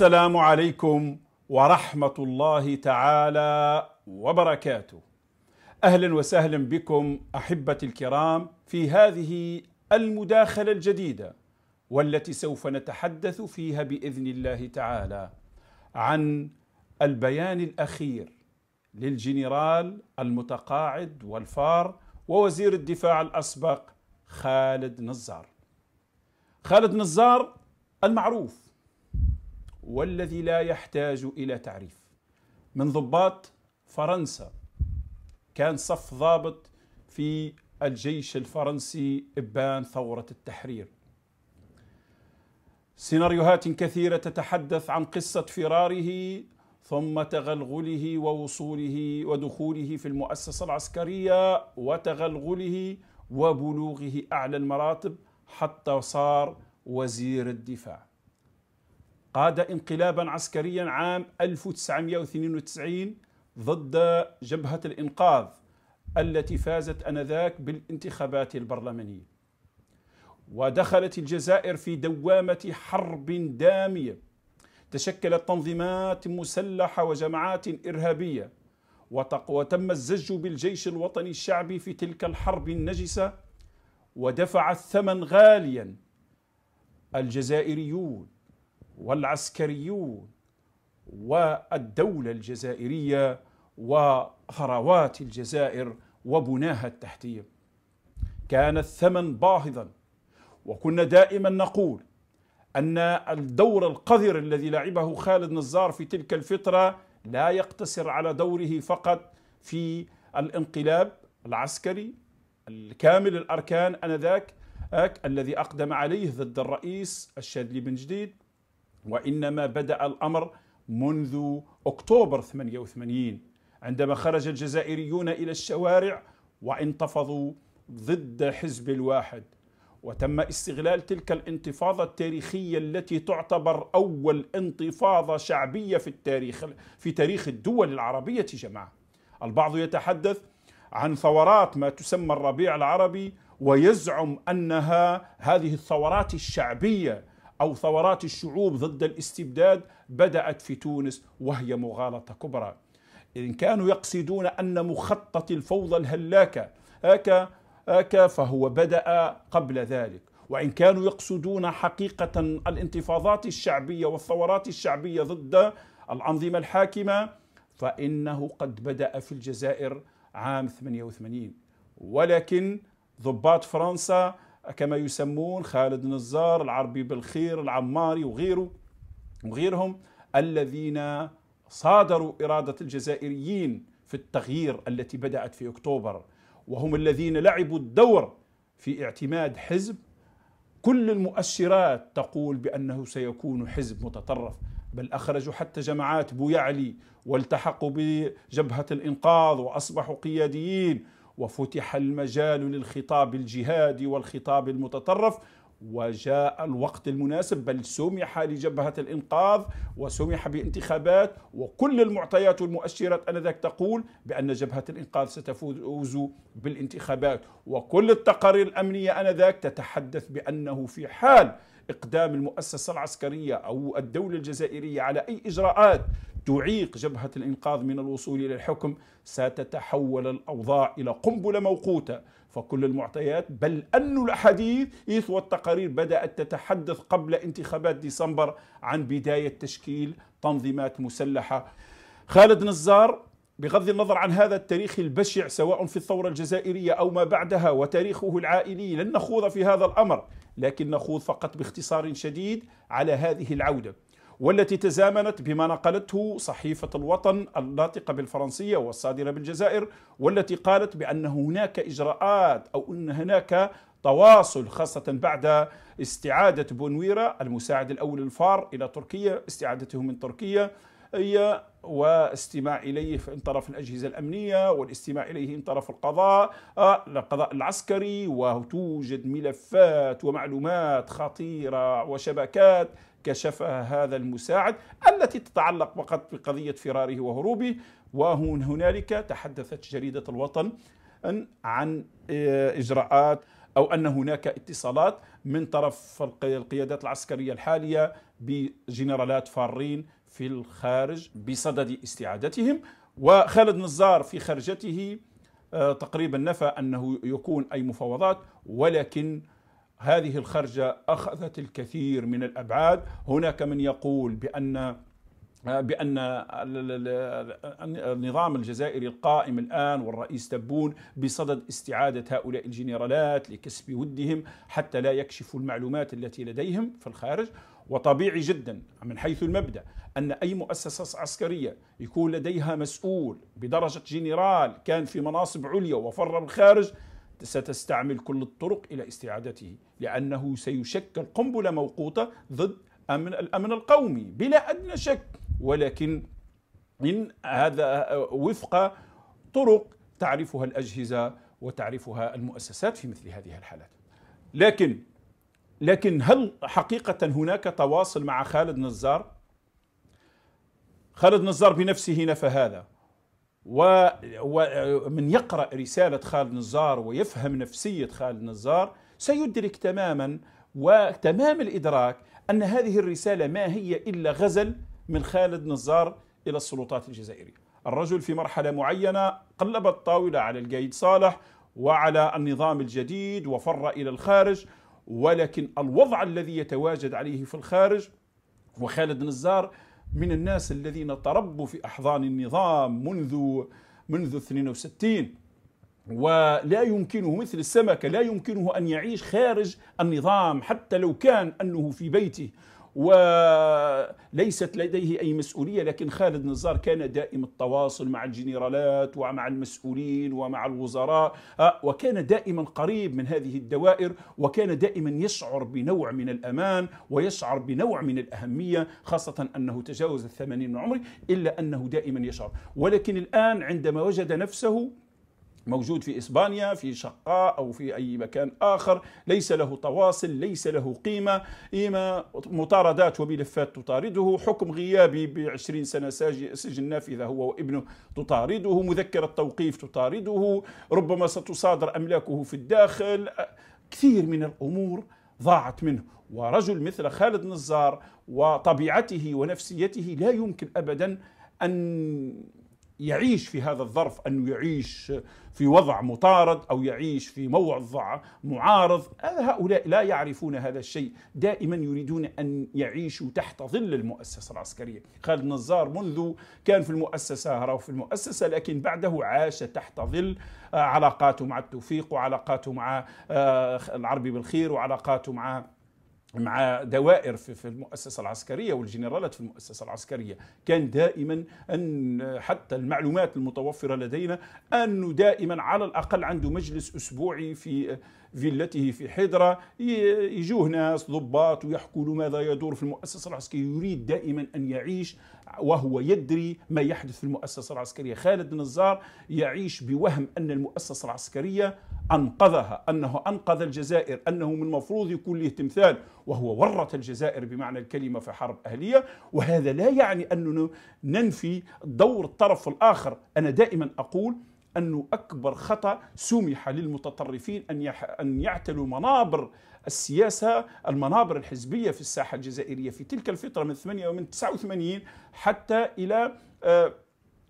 السلام عليكم ورحمة الله تعالى وبركاته. أهلا وسهلا بكم أحبتي الكرام في هذه المداخلة الجديدة والتي سوف نتحدث فيها بإذن الله تعالى عن البيان الأخير للجنرال المتقاعد والفار ووزير الدفاع الأسبق خالد نزار. خالد نزار المعروف والذي لا يحتاج الى تعريف من ضباط فرنسا كان صف ضابط في الجيش الفرنسي ابان ثوره التحرير سيناريوهات كثيره تتحدث عن قصه فراره ثم تغلغله ووصوله ودخوله في المؤسسه العسكريه وتغلغله وبلوغه اعلى المراتب حتى صار وزير الدفاع قاد انقلابا عسكريا عام 1992 ضد جبهة الإنقاذ التي فازت انذاك بالانتخابات البرلمانية ودخلت الجزائر في دوامة حرب دامية تشكلت تنظيمات مسلحة وجماعات إرهابية وتم الزج بالجيش الوطني الشعبي في تلك الحرب النجسة ودفع الثمن غاليا الجزائريون والعسكريون والدولة الجزائرية وثروات الجزائر وبناها التحتية كان الثمن باهظا وكنا دائما نقول أن الدور القذر الذي لعبه خالد نزار في تلك الفترة لا يقتصر على دوره فقط في الانقلاب العسكري الكامل الأركان أنذاك الذي أقدم عليه ضد الرئيس الشاذلي بن جديد وإنما بدأ الأمر منذ أكتوبر 88 عندما خرج الجزائريون إلى الشوارع وانتفضوا ضد حزب الواحد وتم استغلال تلك الانتفاضة التاريخية التي تعتبر أول انتفاضة شعبية في التاريخ في تاريخ الدول العربية جماعة البعض يتحدث عن ثورات ما تسمى الربيع العربي ويزعم أنها هذه الثورات الشعبية أو ثورات الشعوب ضد الاستبداد بدأت في تونس وهي مغالطة كبرى إن كانوا يقصدون أن مخطط الفوضى الهلاكة هكا هكا فهو بدأ قبل ذلك وإن كانوا يقصدون حقيقة الانتفاضات الشعبية والثورات الشعبية ضد الأنظمة الحاكمة فإنه قد بدأ في الجزائر عام 88 ولكن ضباط فرنسا كما يسمون خالد نزار العربي بالخير العماري وغيره وغيرهم الذين صادروا إرادة الجزائريين في التغيير التي بدأت في أكتوبر وهم الذين لعبوا الدور في اعتماد حزب كل المؤشرات تقول بأنه سيكون حزب متطرف بل أخرجوا حتى جماعات بويعلي والتحقوا بجبهة الإنقاذ وأصبحوا قياديين وفتح المجال للخطاب الجهادي والخطاب المتطرف وجاء الوقت المناسب بل سمح لجبهة الإنقاذ وسمح بانتخابات وكل المعطيات والمؤشرات أنذاك تقول بأن جبهة الإنقاذ ستفوز بالانتخابات وكل التقارير الأمنية أنذاك تتحدث بأنه في حال إقدام المؤسسة العسكرية أو الدولة الجزائرية على أي إجراءات تعيق جبهة الإنقاذ من الوصول إلى الحكم ستتحول الأوضاع إلى قنبلة موقوتة فكل المعطيات بل أن الأحاديث والتقارير بدأت تتحدث قبل انتخابات ديسمبر عن بداية تشكيل تنظيمات مسلحة خالد نزار بغض النظر عن هذا التاريخ البشع سواء في الثورة الجزائرية أو ما بعدها وتاريخه العائلي لن نخوض في هذا الأمر لكن نخوض فقط باختصار شديد على هذه العودة والتي تزامنت بما نقلته صحيفة الوطن الناطقة بالفرنسية والصادرة بالجزائر والتي قالت بأن هناك إجراءات أو أن هناك تواصل خاصة بعد استعادة بونويرا المساعد الأول الفار إلى تركيا استعادته من تركيا هي واستماع إليه من طرف الأجهزة الأمنية والاستماع إليه من طرف القضاء آه، القضاء العسكري وتوجد ملفات ومعلومات خطيرة وشبكات كشفها هذا المساعد التي تتعلق فقط بقضية فراره وهروبه وهون هنالك تحدثت جريدة الوطن عن آه، إجراءات أو أن هناك اتصالات من طرف القيادات العسكرية الحالية بجنرالات فارين في الخارج بصدد استعادتهم وخالد نزار في خرجته آه، تقريبا نفى أنه يكون أي مفاوضات ولكن هذه الخرجة أخذت الكثير من الأبعاد هناك من يقول بأن بأن النظام الجزائري القائم الآن والرئيس تبون بصدد استعادة هؤلاء الجنرالات لكسب ودهم حتى لا يكشفوا المعلومات التي لديهم في الخارج وطبيعي جدا من حيث المبدأ أن أي مؤسسة عسكرية يكون لديها مسؤول بدرجة جنرال كان في مناصب عليا وفر الخارج ستستعمل كل الطرق إلى استعادته لأنه سيشكل قنبلة موقوتة ضد أمن الأمن القومي بلا أدنى شك ولكن من هذا وفق طرق تعرفها الأجهزة وتعرفها المؤسسات في مثل هذه الحالات لكن لكن هل حقيقة هناك تواصل مع خالد نزار؟ خالد نزار بنفسه نفى هذا ومن يقرأ رسالة خالد نزار ويفهم نفسية خالد نزار سيدرك تماما وتمام الإدراك أن هذه الرسالة ما هي إلا غزل من خالد نزار إلى السلطات الجزائرية الرجل في مرحلة معينة قلب الطاولة على القايد صالح وعلى النظام الجديد وفر إلى الخارج ولكن الوضع الذي يتواجد عليه في الخارج وخالد نزار من الناس الذين تربوا في أحضان النظام منذ منذ 62 ولا يمكنه مثل السمكه لا يمكنه أن يعيش خارج النظام حتى لو كان أنه في بيته وليست لديه أي مسؤولية لكن خالد نزار كان دائم التواصل مع الجنرالات ومع المسؤولين ومع الوزراء آه، وكان دائما قريب من هذه الدوائر وكان دائما يشعر بنوع من الأمان ويشعر بنوع من الأهمية خاصة أنه تجاوز الثمانين من عمره إلا أنه دائما يشعر ولكن الآن عندما وجد نفسه موجود في اسبانيا في شقاء او في اي مكان اخر ليس له تواصل ليس له قيمه إما مطاردات وملفات تطارده حكم غيابي بعشرين سنه سجن نافذه هو وابنه تطارده مذكره توقيف تطارده ربما ستصادر املاكه في الداخل كثير من الامور ضاعت منه ورجل مثل خالد نزار وطبيعته ونفسيته لا يمكن ابدا ان يعيش في هذا الظرف أنه يعيش في وضع مطارد أو يعيش في موضع معارض آه، هؤلاء لا يعرفون هذا الشيء دائما يريدون أن يعيشوا تحت ظل المؤسسة العسكرية خالد نزار منذ كان في المؤسسة راه في المؤسسة لكن بعده عاش تحت ظل آه، علاقاته مع التوفيق وعلاقاته مع آه، العربي بالخير وعلاقاته مع مع دوائر في المؤسسة العسكرية والجنرالات في المؤسسة العسكرية كان دائما أن حتى المعلومات المتوفرة لدينا أنه دائما على الأقل عنده مجلس أسبوعي في فيلته في حضرة يجوه ناس ضباط ويحكوا له ماذا يدور في المؤسسة العسكرية يريد دائما أن يعيش وهو يدري ما يحدث في المؤسسة العسكرية خالد نزار يعيش بوهم أن المؤسسة العسكرية أنقذها أنه أنقذ الجزائر أنه من المفروض يكون له تمثال وهو ورط الجزائر بمعنى الكلمة في حرب أهلية وهذا لا يعني أننا ننفي دور الطرف الآخر أنا دائما أقول أن أكبر خطأ سمح للمتطرفين أن أن يعتلوا منابر السياسة المنابر الحزبية في الساحة الجزائرية في تلك الفترة من 8 ومن 89 حتى إلى آه،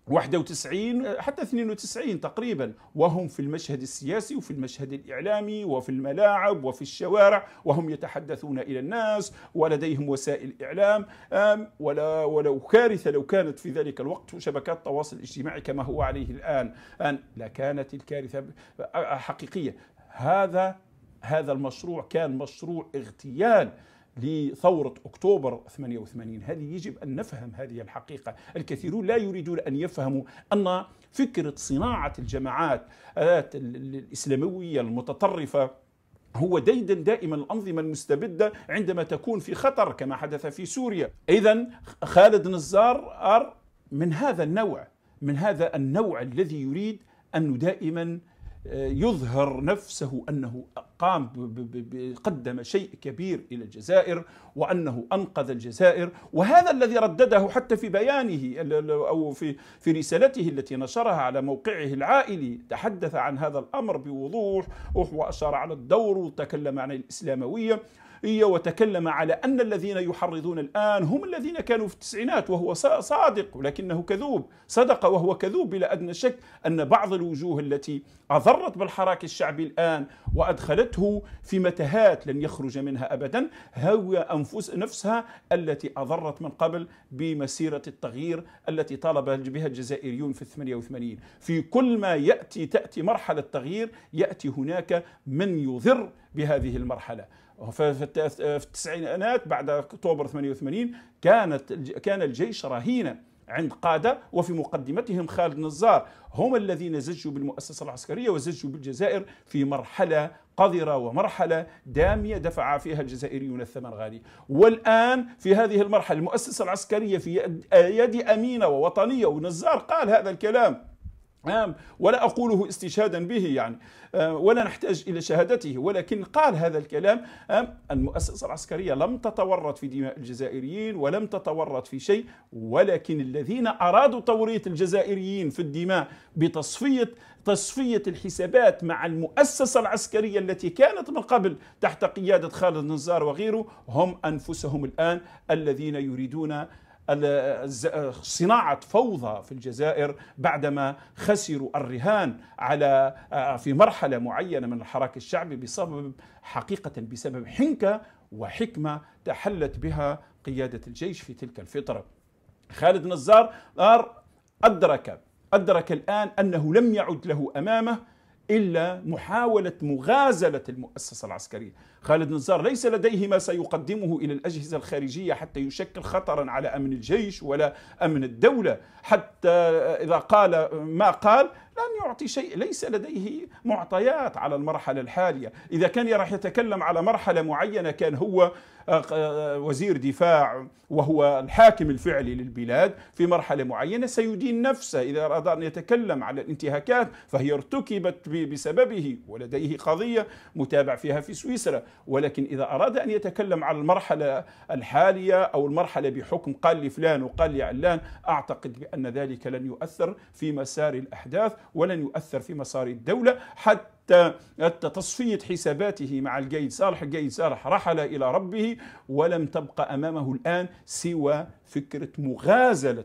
91 حتى 92 تقريبا وهم في المشهد السياسي وفي المشهد الإعلامي وفي الملاعب وفي الشوارع وهم يتحدثون إلى الناس ولديهم وسائل إعلام ولا ولو كارثة لو كانت في ذلك الوقت شبكات التواصل الاجتماعي كما هو عليه الآن لكانت الكارثة آه، حقيقية هذا هذا المشروع كان مشروع اغتيال لثورة أكتوبر 88 هذه يجب أن نفهم هذه الحقيقة الكثيرون لا يريدون أن يفهموا أن فكرة صناعة الجماعات الإسلامية المتطرفة هو ديدا دائما الأنظمة المستبدة عندما تكون في خطر كما حدث في سوريا إذا خالد نزار من هذا النوع من هذا النوع الذي يريد أنه دائما يظهر نفسه انه قام قدم شيء كبير الى الجزائر وانه انقذ الجزائر وهذا الذي ردده حتى في بيانه او في في رسالته التي نشرها على موقعه العائلي تحدث عن هذا الامر بوضوح واشار على الدور وتكلم عن الاسلامويه وتكلم على أن الذين يحرضون الآن هم الذين كانوا في التسعينات وهو صادق ولكنه كذوب صدق وهو كذوب بلا أدنى شك أن بعض الوجوه التي أضرت بالحراك الشعبي الآن وأدخلته في متاهات لن يخرج منها أبدا هو أنفس نفسها التي أضرت من قبل بمسيرة التغيير التي طالب بها الجزائريون في 88 في كل ما يأتي تأتي مرحلة تغيير يأتي هناك من يضر بهذه المرحلة في التسعينات بعد اكتوبر 88 كانت كان الجيش رهينا عند قادة وفي مقدمتهم خالد نزار هم الذين زجوا بالمؤسسة العسكرية وزجوا بالجزائر في مرحلة قذرة ومرحلة دامية دفع فيها الجزائريون الثمن غالي والآن في هذه المرحلة المؤسسة العسكرية في يد أمينة ووطنية ونزار قال هذا الكلام نعم ولا أقوله استشهادا به يعني آه، ولا نحتاج إلى شهادته ولكن قال هذا الكلام آه، المؤسسة العسكرية لم تتورط في دماء الجزائريين ولم تتورط في شيء ولكن الذين أرادوا توريط الجزائريين في الدماء بتصفية تصفية الحسابات مع المؤسسة العسكرية التي كانت من قبل تحت قيادة خالد نزار وغيره هم أنفسهم الآن الذين يريدون صناعة فوضى في الجزائر بعدما خسروا الرهان على آه، في مرحلة معينة من الحراك الشعبي بسبب حقيقة بسبب حنكة وحكمة تحلت بها قيادة الجيش في تلك الفترة خالد نزار أدرك أدرك الآن أنه لم يعد له أمامه إلا محاولة مغازلة المؤسسة العسكرية خالد نزار ليس لديه ما سيقدمه إلى الأجهزة الخارجية حتى يشكل خطرا على أمن الجيش ولا أمن الدولة حتى إذا قال ما قال لن يعطي شيء ليس لديه معطيات على المرحلة الحالية إذا كان راح يتكلم على مرحلة معينة كان هو آه، آه، وزير دفاع وهو الحاكم الفعلي للبلاد في مرحلة معينة سيدين نفسه إذا أراد أن يتكلم على الانتهاكات فهي ارتكبت بسببه ولديه قضية متابع فيها في سويسرا ولكن إذا أراد أن يتكلم على المرحلة الحالية أو المرحلة بحكم قال لي فلان وقال لي علان أعتقد بأن ذلك لن يؤثر في مسار الأحداث ولن يؤثر في مسار الدولة حتى حتى تصفية حساباته مع الجيد صالح الجيد صالح رحل إلى ربه ولم تبقى أمامه الآن سوى فكرة مغازلة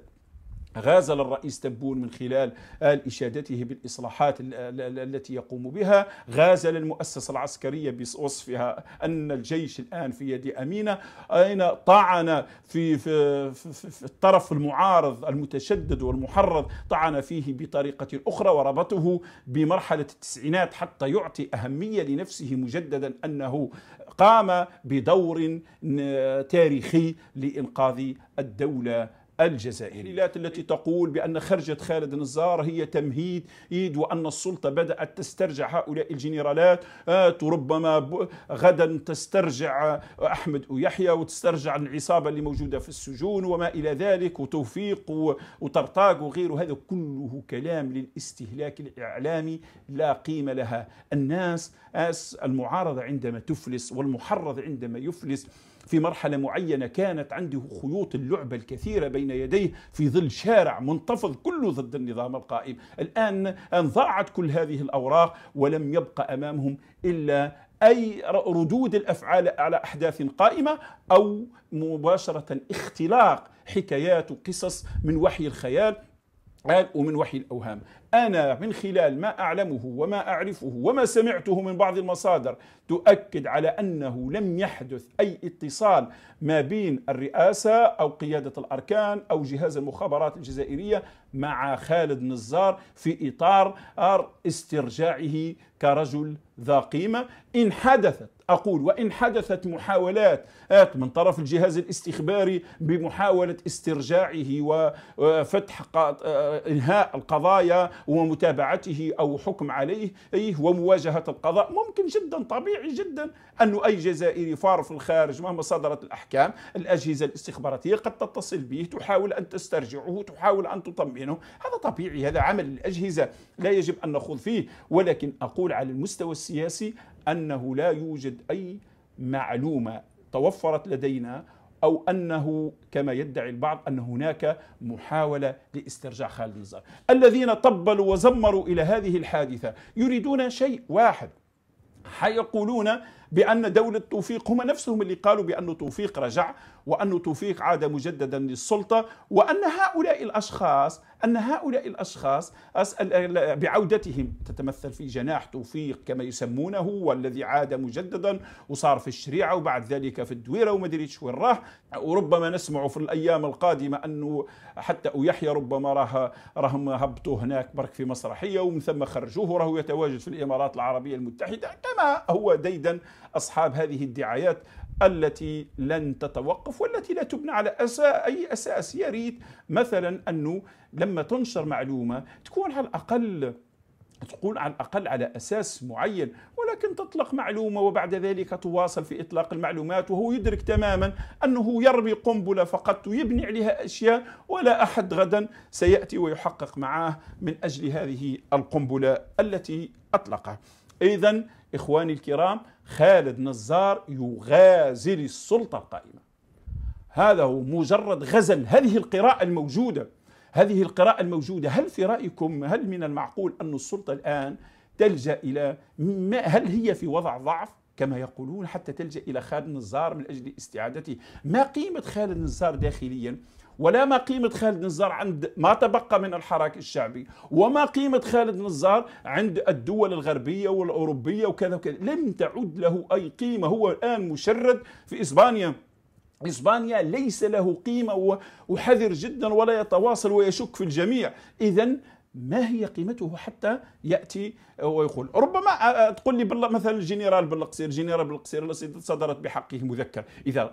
غازل الرئيس تبون من خلال إشادته بالإصلاحات التي يقوم بها غازل المؤسسة العسكرية بوصفها أن الجيش الآن في يد أمينة أين طعن في, في, في, في الطرف المعارض المتشدد والمحرض طعن فيه بطريقة أخرى وربطه بمرحلة التسعينات حتى يعطي أهمية لنفسه مجددا أنه قام بدور تاريخي لإنقاذ الدولة الجزائري التي تقول بأن خرجة خالد نزار هي تمهيد إيد وأن السلطة بدأت تسترجع هؤلاء الجنرالات آه، ربما غدا تسترجع أحمد ويحيى وتسترجع العصابة اللي موجودة في السجون وما إلى ذلك وتوفيق وطرطاق وغيره هذا كله كلام للاستهلاك الإعلامي لا قيمة لها الناس المعارضة عندما تفلس والمحرض عندما يفلس في مرحلة معينة كانت عنده خيوط اللعبة الكثيرة بين يديه في ظل شارع منتفض كله ضد النظام القائم الآن أن ضاعت كل هذه الأوراق ولم يبقى أمامهم إلا أي ردود الأفعال على أحداث قائمة أو مباشرة اختلاق حكايات وقصص من وحي الخيال قال ومن وحي الأوهام أنا من خلال ما أعلمه وما أعرفه وما سمعته من بعض المصادر تؤكد على أنه لم يحدث أي اتصال ما بين الرئاسة أو قيادة الأركان أو جهاز المخابرات الجزائرية مع خالد نزار في إطار استرجاعه كرجل ذا قيمة إن حدثت أقول وإن حدثت محاولات من طرف الجهاز الاستخباري بمحاولة استرجاعه وفتح آه، آه، إنهاء القضايا ومتابعته أو حكم عليه إيه، ومواجهة القضاء ممكن جدا طبيعي جدا أن أي جزائري فار في الخارج مهما صدرت الأحكام الأجهزة الاستخباراتية قد تتصل به تحاول أن تسترجعه تحاول أن تطمئنه هذا طبيعي هذا عمل الأجهزة لا يجب أن نخوض فيه ولكن أقول على المستوى السياسي أنه لا يوجد أي معلومة توفرت لدينا أو أنه كما يدعي البعض أن هناك محاولة لاسترجاع خالد نزار الذين طبلوا وزمروا إلى هذه الحادثة يريدون شيء واحد حيقولون بأن دولة توفيق هم نفسهم اللي قالوا بأن توفيق رجع وأن توفيق عاد مجددا للسلطة وأن هؤلاء الأشخاص أن هؤلاء الأشخاص بعودتهم تتمثل في جناح توفيق كما يسمونه والذي عاد مجددا وصار في الشريعة وبعد ذلك في الدويرة وما أدري وين راه وربما نسمع في الأيام القادمة أنه حتى يحيى ربما راه راهم هبطوا هناك برك في مسرحية ومن ثم خرجوه راهو يتواجد في الإمارات العربية المتحدة كما هو ديدا اصحاب هذه الدعايات التي لن تتوقف والتي لا تبنى على أساء أي أساس يا ريت مثلا أنه لما تنشر معلومة تكون على الأقل تقول على الأقل على أساس معين ولكن تطلق معلومة وبعد ذلك تواصل في إطلاق المعلومات وهو يدرك تماما أنه يرمي قنبلة فقط ويبني عليها أشياء ولا أحد غدا سيأتي ويحقق معاه من أجل هذه القنبلة التي أطلقها إذا إخواني الكرام خالد نزار يغازل السلطة القائمة هذا هو مجرد غزل هذه القراءة الموجودة هذه القراءة الموجودة هل في رأيكم هل من المعقول أن السلطة الآن تلجأ إلى ما هل هي في وضع ضعف كما يقولون حتى تلجأ إلى خالد نزار من أجل استعادته ما قيمة خالد نزار داخليا ولا ما قيمة خالد نزار عند ما تبقى من الحراك الشعبي وما قيمة خالد نزار عند الدول الغربية والأوروبية وكذا وكذا لم تعد له أي قيمة هو الآن مشرد في إسبانيا إسبانيا ليس له قيمة وحذر جدا ولا يتواصل ويشك في الجميع إذا ما هي قيمته حتى ياتي ويقول ربما آه، آه، تقول لي مثلا الجنرال بالقصير جنرال بالقصير صدرت بحقه مذكر اذا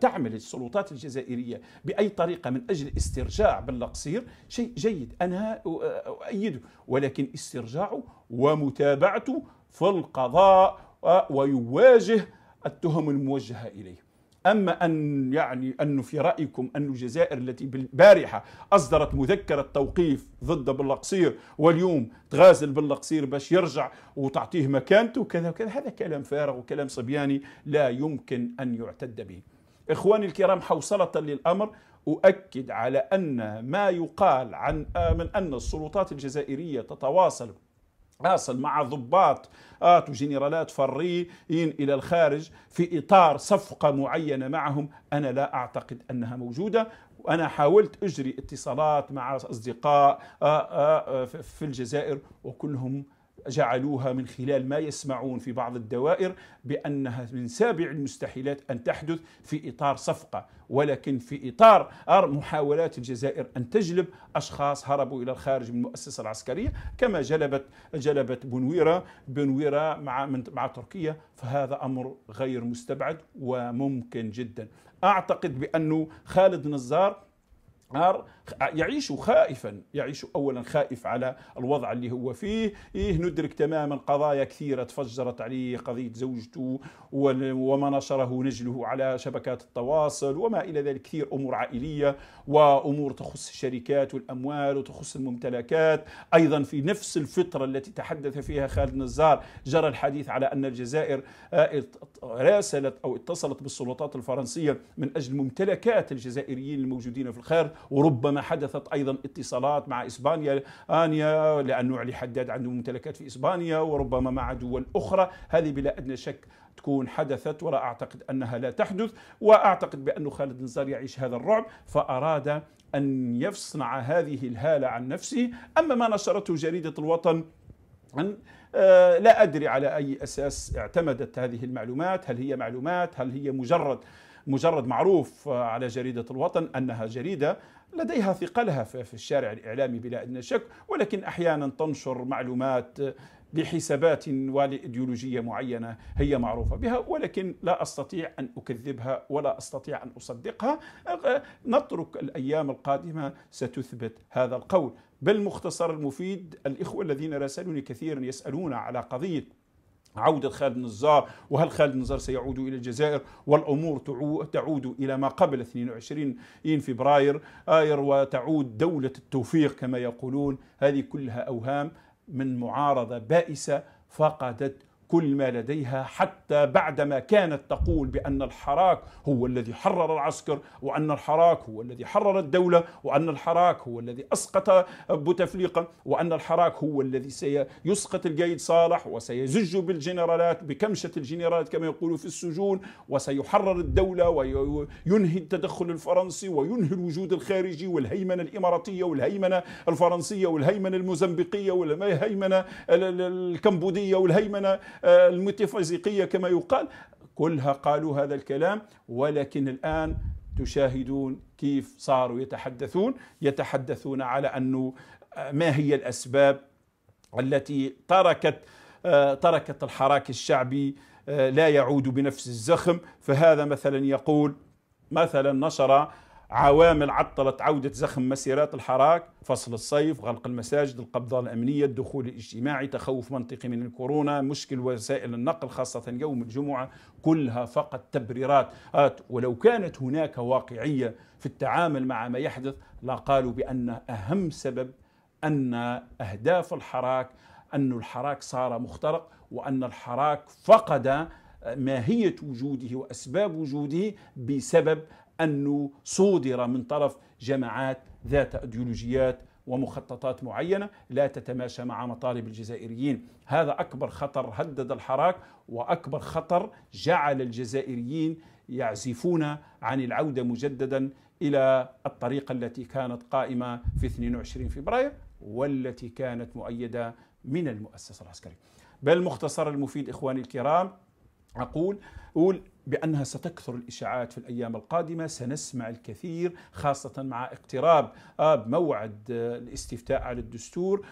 تعمل السلطات الجزائريه باي طريقه من اجل استرجاع بالقصير شيء جيد انا اؤيده ولكن استرجاعه ومتابعته في القضاء آه، ويواجه التهم الموجهه اليه أما أن يعني أن في رأيكم أن الجزائر التي بالبارحة أصدرت مذكرة توقيف ضد بالقصير واليوم تغازل بالقصير باش يرجع وتعطيه مكانته وكذا وكذا هذا كلام فارغ وكلام صبياني لا يمكن أن يعتد به إخواني الكرام حوصلة للأمر أؤكد على أن ما يقال عن آه، من أن السلطات الجزائرية تتواصل حاصل مع ضباط آت آه، وجنرالات فريين إلى الخارج في إطار صفقة معينة معهم أنا لا أعتقد أنها موجودة وأنا حاولت أجري اتصالات مع أصدقاء آه، آه، في الجزائر وكلهم جعلوها من خلال ما يسمعون في بعض الدوائر بانها من سابع المستحيلات ان تحدث في اطار صفقه ولكن في اطار محاولات الجزائر ان تجلب اشخاص هربوا الى الخارج من المؤسسه العسكريه كما جلبت جلبت بنويره بنويره مع مع تركيا فهذا امر غير مستبعد وممكن جدا اعتقد بانه خالد نزار يعيش خائفا يعيش أولا خائف على الوضع اللي هو فيه إيه ندرك تماما قضايا كثيرة تفجرت عليه قضية زوجته وما نشره نجله على شبكات التواصل وما إلى ذلك كثير أمور عائلية وأمور تخص الشركات والأموال وتخص الممتلكات أيضا في نفس الفترة التي تحدث فيها خالد نزار جرى الحديث على أن الجزائر آه، راسلت أو اتصلت بالسلطات الفرنسية من أجل ممتلكات الجزائريين الموجودين في الخارج وربما حدثت ايضا اتصالات مع اسبانيا انيا لانه علي حداد عنده ممتلكات في اسبانيا وربما مع دول اخرى هذه بلا ادنى شك تكون حدثت ولا اعتقد انها لا تحدث واعتقد بانه خالد نزار يعيش هذا الرعب فاراد ان يصنع هذه الهاله عن نفسه اما ما نشرته جريده الوطن عن آه، لا ادري على اي اساس اعتمدت هذه المعلومات هل هي معلومات هل هي مجرد مجرد معروف على جريدة الوطن أنها جريدة لديها ثقلها في الشارع الإعلامي بلا أدنى شك ولكن أحيانا تنشر معلومات لحسابات ولإيديولوجية معينة هي معروفة بها ولكن لا أستطيع أن أكذبها ولا أستطيع أن أصدقها نترك الأيام القادمة ستثبت هذا القول بالمختصر المفيد الإخوة الذين راسلوني كثيرا يسألون على قضية عودة خالد نزار وهل خالد نزار سيعود إلى الجزائر والأمور تعود إلى ما قبل 22 فبراير آير وتعود دولة التوفيق كما يقولون هذه كلها أوهام من معارضة بائسة فقدت كل ما لديها حتى بعدما كانت تقول بأن الحراك هو الذي حرر العسكر وأن الحراك هو الذي حرر الدولة وأن الحراك هو الذي أسقط بوتفليقة وأن الحراك هو الذي سيسقط القايد صالح وسيزج بالجنرالات بكمشة الجنرالات كما يقولوا في السجون وسيحرر الدولة وينهي التدخل الفرنسي وينهي الوجود الخارجي والهيمنة الإماراتية والهيمنة الفرنسية والهيمنة الموزمبيقية والهيمنة الكمبودية والهيمنة آه، الميتافيزيقية كما يقال كلها قالوا هذا الكلام ولكن الآن تشاهدون كيف صاروا يتحدثون يتحدثون على أنه آه، ما هي الأسباب التي تركت آه، تركت الحراك الشعبي لا يعود بنفس الزخم فهذا مثلا يقول مثلا نشر عوامل عطلت عودة زخم مسيرات الحراك فصل الصيف غلق المساجد القبضة الأمنية الدخول الاجتماعي تخوف منطقي من الكورونا مشكل وسائل النقل خاصة يوم الجمعة كلها فقط تبريرات آه، ولو كانت هناك واقعية في التعامل مع ما يحدث لقالوا بأن أهم سبب أن أهداف الحراك أن الحراك صار مخترق وأن الحراك فقد ماهية وجوده وأسباب وجوده بسبب أنه صودر من طرف جماعات ذات أيديولوجيات ومخططات معينة لا تتماشى مع مطالب الجزائريين هذا أكبر خطر هدد الحراك وأكبر خطر جعل الجزائريين يعزفون عن العودة مجددا إلى الطريقة التي كانت قائمة في 22 فبراير والتي كانت مؤيدة من المؤسسة العسكرية بالمختصر المفيد إخواني الكرام أقول أقول بأنها ستكثر الإشاعات في الأيام القادمة سنسمع الكثير خاصة مع اقتراب آه، موعد آه، الاستفتاء على الدستور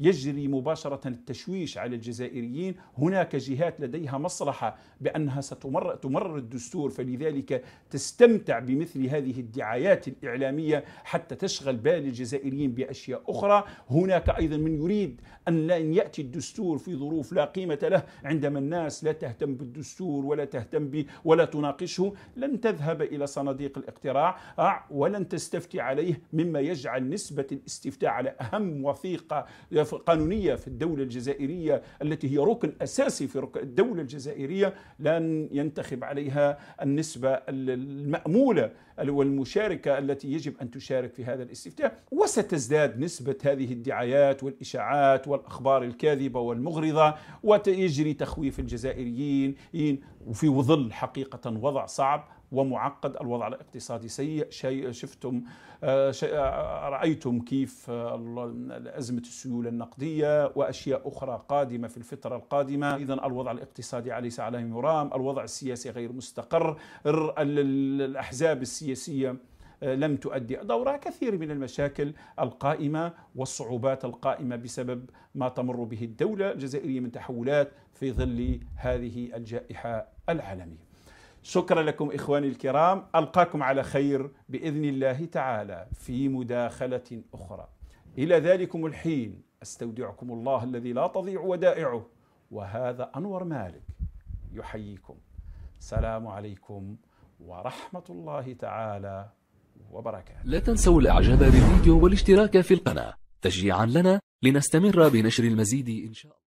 يجري مباشرة التشويش على الجزائريين هناك جهات لديها مصلحة بأنها ستمرر تمرر الدستور فلذلك تستمتع بمثل هذه الدعايات الإعلامية حتى تشغل بال الجزائريين بأشياء أخرى هناك أيضا من يريد أن لا يأتي الدستور في ظروف لا قيمة له عندما الناس لا تهتم بالدستور ولا تهتم ولا تناقشه لن تذهب إلى صناديق الاقتراع آه، ولن تستفتي عليه مما يجعل نسبة الاستفتاء على أهم وثيقة قانونية في الدولة الجزائرية التي هي ركن أساسي في الدولة الجزائرية لن ينتخب عليها النسبة المأمولة والمشاركة التي يجب أن تشارك في هذا الاستفتاء وستزداد نسبة هذه الدعايات والإشاعات والأخبار الكاذبة والمغرضة ويجري تخويف الجزائريين في ظل حقيقة وضع صعب ومعقد الوضع الاقتصادي سيء شيء شفتم آه، شيء آه، رأيتم كيف أزمة السيولة النقدية وأشياء أخرى قادمة في الفترة القادمة إذا الوضع الاقتصادي ليس عليه مرام الوضع السياسي غير مستقر الأحزاب السياسية آه، لم تؤدي دورها كثير من المشاكل القائمة والصعوبات القائمة بسبب ما تمر به الدولة الجزائرية من تحولات في ظل هذه الجائحة العالمية شكرا لكم إخواني الكرام ألقاكم على خير بإذن الله تعالى في مداخلة أخرى إلى ذلكم الحين أستودعكم الله الذي لا تضيع ودائعه وهذا أنور مالك يحييكم السلام عليكم ورحمة الله تعالى وبركاته لا تنسوا الإعجاب بالفيديو والاشتراك في القناة تشجيعا لنا لنستمر بنشر المزيد إن شاء الله